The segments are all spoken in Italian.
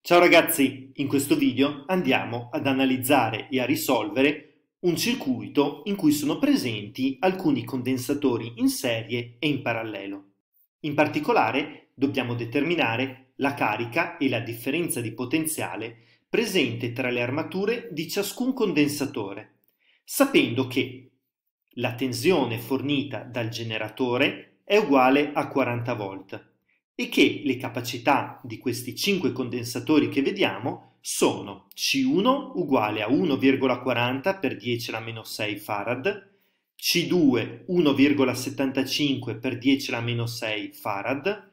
Ciao ragazzi, in questo video andiamo ad analizzare e a risolvere un circuito in cui sono presenti alcuni condensatori in serie e in parallelo. In particolare dobbiamo determinare la carica e la differenza di potenziale presente tra le armature di ciascun condensatore, sapendo che la tensione fornita dal generatore è uguale a 40 V e che le capacità di questi 5 condensatori che vediamo sono C1 uguale a 1,40 per 10 alla meno 6 farad, C2 1,75 per 10 alla meno 6 farad,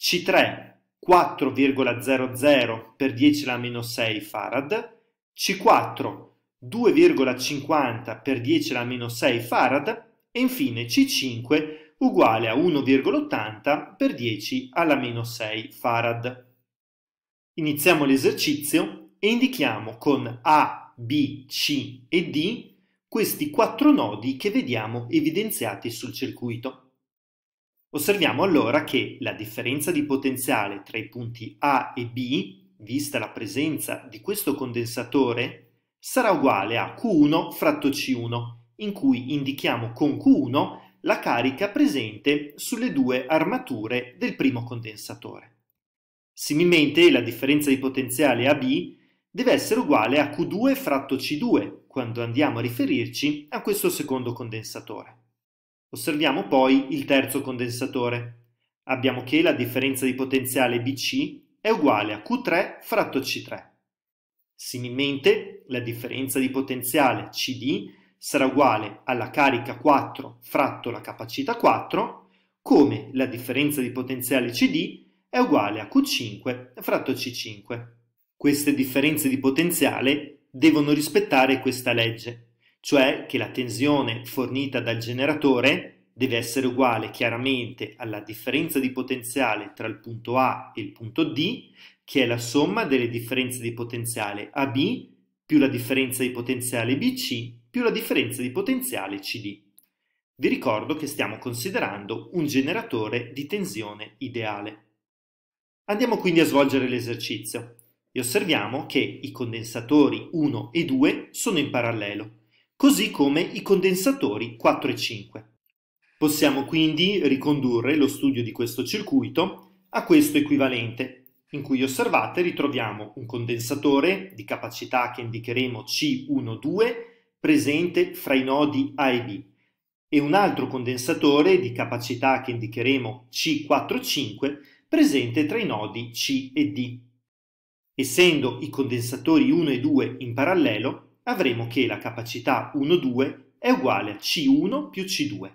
C3 4,00 per 10 alla meno 6 farad, C4 2,50 per 10 alla meno 6 farad e infine C5 uguale a 1,80 per 10 alla meno 6 farad. Iniziamo l'esercizio e indichiamo con A, B, C e D questi quattro nodi che vediamo evidenziati sul circuito. Osserviamo allora che la differenza di potenziale tra i punti A e B, vista la presenza di questo condensatore, sarà uguale a Q1 fratto C1, in cui indichiamo con Q1 la carica presente sulle due armature del primo condensatore. Similmente la differenza di potenziale AB deve essere uguale a Q2 fratto C2 quando andiamo a riferirci a questo secondo condensatore. Osserviamo poi il terzo condensatore. Abbiamo che la differenza di potenziale BC è uguale a Q3 fratto C3. Similmente la differenza di potenziale CD è sarà uguale alla carica 4 fratto la capacità 4, come la differenza di potenziale CD è uguale a Q5 fratto C5. Queste differenze di potenziale devono rispettare questa legge, cioè che la tensione fornita dal generatore deve essere uguale chiaramente alla differenza di potenziale tra il punto A e il punto D, che è la somma delle differenze di potenziale AB più la differenza di potenziale BC più la differenza di potenziale CD. Vi ricordo che stiamo considerando un generatore di tensione ideale. Andiamo quindi a svolgere l'esercizio e osserviamo che i condensatori 1 e 2 sono in parallelo, così come i condensatori 4 e 5. Possiamo quindi ricondurre lo studio di questo circuito a questo equivalente, in cui osservate ritroviamo un condensatore di capacità che indicheremo C12 presente fra i nodi A e B, e un altro condensatore di capacità che indicheremo c 4 5 presente tra i nodi C e D. Essendo i condensatori 1 e 2 in parallelo, avremo che la capacità 1-2 è uguale a C1 più C2.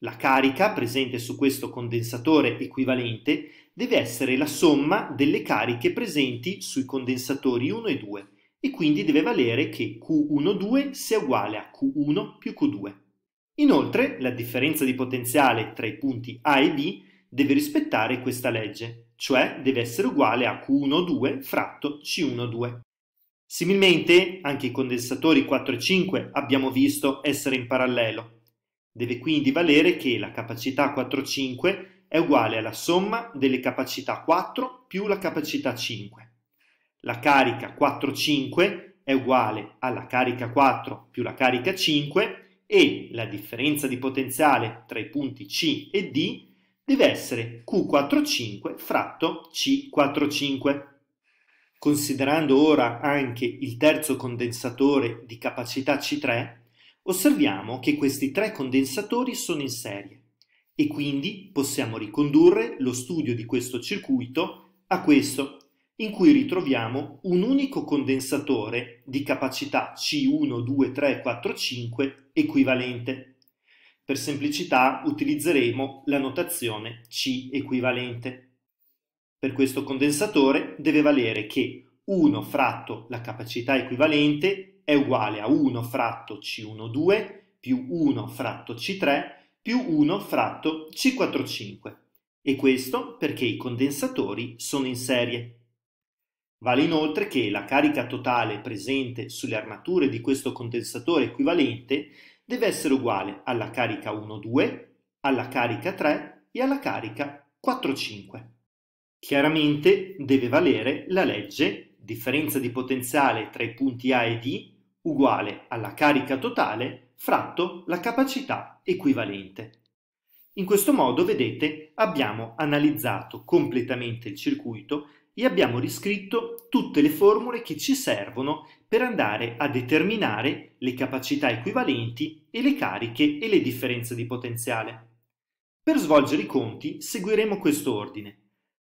La carica presente su questo condensatore equivalente deve essere la somma delle cariche presenti sui condensatori 1 e 2 e quindi deve valere che Q12 sia uguale a Q1 più Q2. Inoltre, la differenza di potenziale tra i punti A e B deve rispettare questa legge, cioè deve essere uguale a Q12 fratto C12. Similmente, anche i condensatori 4 e 5 abbiamo visto essere in parallelo. Deve quindi valere che la capacità 4,5 è uguale alla somma delle capacità 4 più la capacità 5 la carica 4-5 è uguale alla carica 4 più la carica 5 e la differenza di potenziale tra i punti C e D deve essere Q45 fratto C45. Considerando ora anche il terzo condensatore di capacità C3, osserviamo che questi tre condensatori sono in serie e quindi possiamo ricondurre lo studio di questo circuito a questo in cui ritroviamo un unico condensatore di capacità C12345 equivalente. Per semplicità utilizzeremo la notazione C equivalente. Per questo condensatore deve valere che 1 fratto la capacità equivalente è uguale a 1 fratto C12 più 1 fratto C3 più 1 fratto C45. E questo perché i condensatori sono in serie. Vale inoltre che la carica totale presente sulle armature di questo condensatore equivalente deve essere uguale alla carica 1,2, alla carica 3 e alla carica 4,5. Chiaramente deve valere la legge differenza di potenziale tra i punti A e D uguale alla carica totale fratto la capacità equivalente. In questo modo, vedete, abbiamo analizzato completamente il circuito e abbiamo riscritto tutte le formule che ci servono per andare a determinare le capacità equivalenti e le cariche e le differenze di potenziale. Per svolgere i conti seguiremo questo ordine.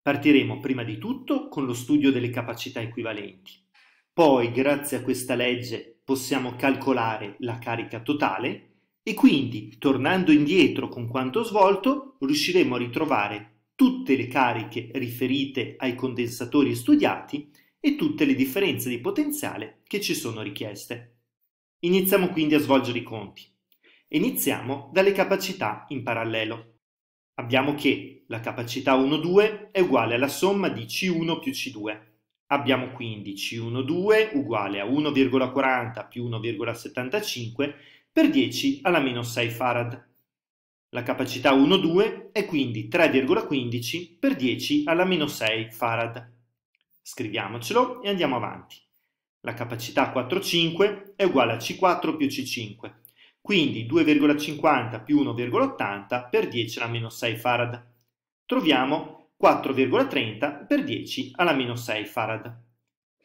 Partiremo prima di tutto con lo studio delle capacità equivalenti. Poi, grazie a questa legge, possiamo calcolare la carica totale e quindi, tornando indietro con quanto svolto, riusciremo a ritrovare tutte le cariche riferite ai condensatori studiati e tutte le differenze di potenziale che ci sono richieste. Iniziamo quindi a svolgere i conti. Iniziamo dalle capacità in parallelo. Abbiamo che la capacità 1,2 è uguale alla somma di C1 più C2. Abbiamo quindi C1,2 uguale a 1,40 più 1,75 per 10 alla meno 6 farad. La capacità 1,2 è quindi 3,15 per 10 alla meno 6 farad. Scriviamocelo e andiamo avanti. La capacità 4,5 è uguale a C4 più C5, quindi 2,50 più 1,80 per 10 alla meno 6 farad. Troviamo 4,30 per 10 alla meno 6 farad.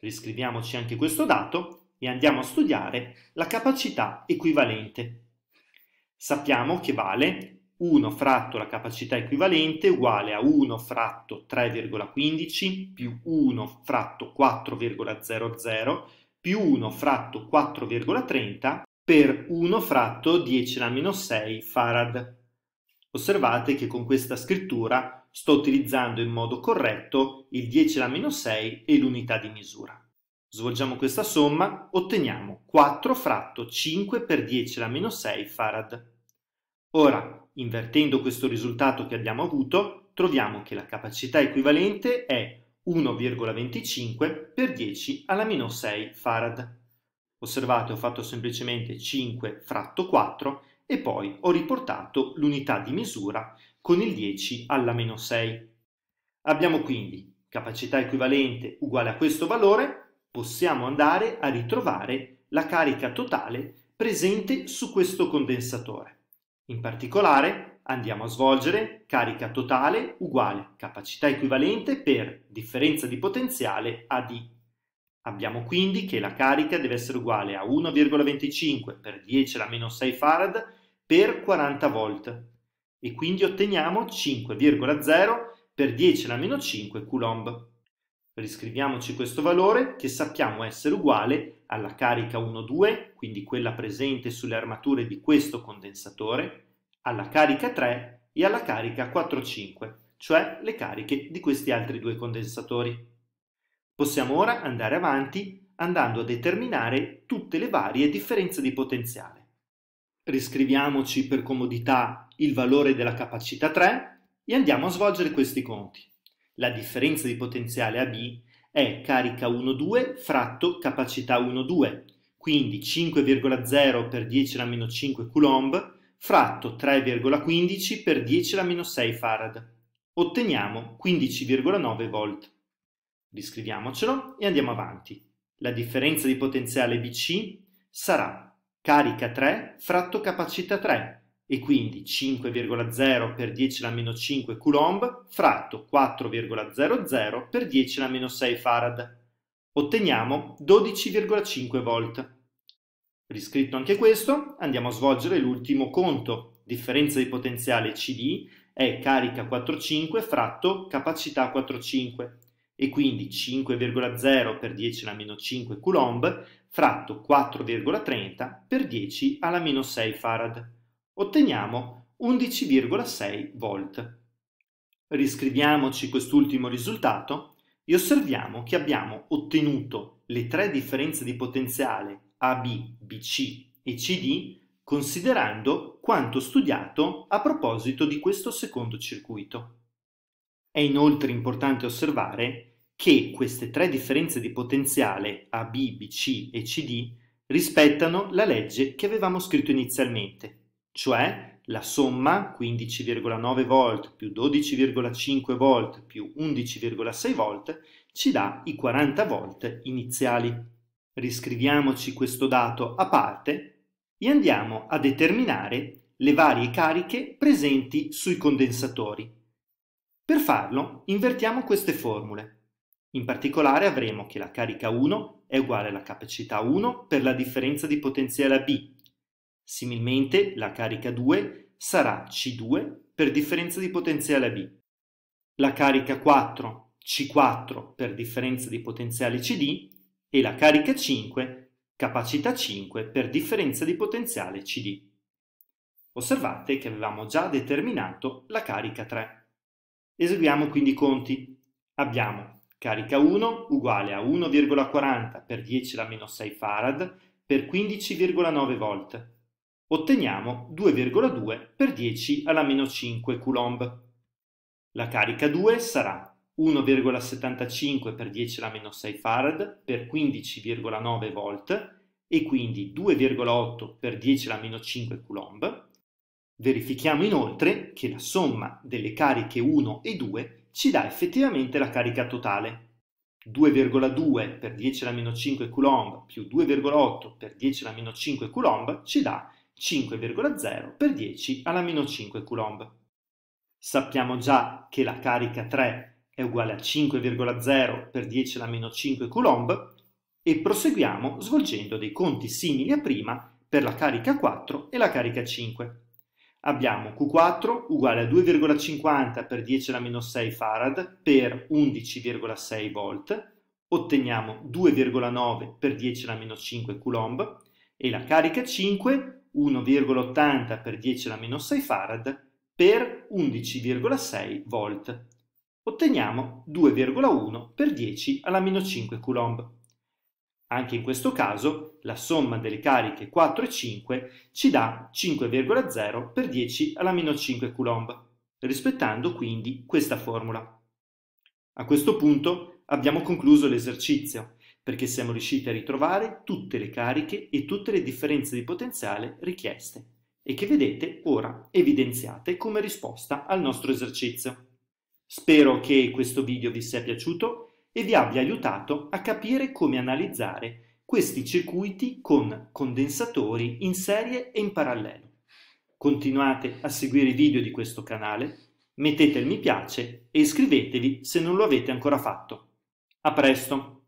Riscriviamoci anche questo dato e andiamo a studiare la capacità equivalente sappiamo che vale 1 fratto la capacità equivalente uguale a 1 fratto 3,15 più 1 fratto 4,00 più 1 fratto 4,30 per 1 fratto 10 alla meno 6 farad. Osservate che con questa scrittura sto utilizzando in modo corretto il 10 alla meno 6 e l'unità di misura. Svolgiamo questa somma, otteniamo 4 fratto 5 per 10 alla meno 6 farad. Ora, invertendo questo risultato che abbiamo avuto, troviamo che la capacità equivalente è 1,25 per 10 alla meno 6 farad. Osservate, ho fatto semplicemente 5 fratto 4 e poi ho riportato l'unità di misura con il 10 alla meno 6. Abbiamo quindi capacità equivalente uguale a questo valore, possiamo andare a ritrovare la carica totale presente su questo condensatore. In particolare andiamo a svolgere carica totale uguale capacità equivalente per differenza di potenziale a D. Abbiamo quindi che la carica deve essere uguale a 1,25 per 10 alla meno 6 farad per 40 volt e quindi otteniamo 5,0 per 10 alla meno 5 coulomb. Riscriviamoci questo valore che sappiamo essere uguale alla carica 1,2, quindi quella presente sulle armature di questo condensatore, alla carica 3 e alla carica 4,5, cioè le cariche di questi altri due condensatori. Possiamo ora andare avanti andando a determinare tutte le varie differenze di potenziale. Riscriviamoci per comodità il valore della capacità 3 e andiamo a svolgere questi conti. La differenza di potenziale AB è carica 1,2 fratto capacità 1,2, quindi 5,0 per 10 alla meno 5 coulomb fratto 3,15 per 10 alla meno 6 farad. Otteniamo 15,9 volt. Riscriviamocelo e andiamo avanti. La differenza di potenziale BC sarà carica 3 fratto capacità 3, e quindi 5,0 per 10 alla meno 5 coulomb fratto 4,00 per 10 alla meno 6 farad. Otteniamo 12,5 volt. Riscritto anche questo, andiamo a svolgere l'ultimo conto. Differenza di potenziale CD è carica 4,5 fratto capacità 4,5 e quindi 5,0 per 10 alla meno 5 coulomb fratto 4,30 per 10 alla meno 6 farad otteniamo 11,6 volt. Riscriviamoci quest'ultimo risultato e osserviamo che abbiamo ottenuto le tre differenze di potenziale AB, BC e CD considerando quanto studiato a proposito di questo secondo circuito. È inoltre importante osservare che queste tre differenze di potenziale AB, BC e CD rispettano la legge che avevamo scritto inizialmente, cioè la somma 15,9 volt più 12,5 volt più 11,6 volt ci dà i 40 volt iniziali. Riscriviamoci questo dato a parte e andiamo a determinare le varie cariche presenti sui condensatori. Per farlo invertiamo queste formule. In particolare avremo che la carica 1 è uguale alla capacità 1 per la differenza di potenziale AB Similmente la carica 2 sarà C2 per differenza di potenziale AB. La carica 4 C4 per differenza di potenziale CD e la carica 5 capacità 5 per differenza di potenziale CD. Osservate che avevamo già determinato la carica 3. Eseguiamo quindi i conti. Abbiamo carica 1 uguale a 1,40 per 10 alla meno 6 farad per 15,9 volt otteniamo 2,2 per 10 alla meno 5 coulomb. La carica 2 sarà 1,75 per 10 alla meno 6 farad per 15,9 volt e quindi 2,8 per 10 alla meno 5 coulomb. Verifichiamo inoltre che la somma delle cariche 1 e 2 ci dà effettivamente la carica totale. 2,2 per 10 alla meno 5 coulomb più 2,8 per 10 alla meno 5 coulomb ci dà 5,0 per 10 alla meno 5 coulomb. Sappiamo già che la carica 3 è uguale a 5,0 per 10 alla meno 5 coulomb e proseguiamo svolgendo dei conti simili a prima per la carica 4 e la carica 5. Abbiamo Q4 uguale a 2,50 per 10 alla meno 6 farad per 11,6 volt, otteniamo 2,9 per 10 alla meno 5 coulomb e la carica 5 1,80 per 10 alla meno 6 farad per 11,6 volt. Otteniamo 2,1 per 10 alla meno 5 coulomb. Anche in questo caso la somma delle cariche 4 e 5 ci dà 5,0 per 10 alla meno 5 coulomb, rispettando quindi questa formula. A questo punto abbiamo concluso l'esercizio perché siamo riusciti a ritrovare tutte le cariche e tutte le differenze di potenziale richieste e che vedete ora evidenziate come risposta al nostro esercizio. Spero che questo video vi sia piaciuto e vi abbia aiutato a capire come analizzare questi circuiti con condensatori in serie e in parallelo. Continuate a seguire i video di questo canale, mettete il mi piace e iscrivetevi se non lo avete ancora fatto. A presto!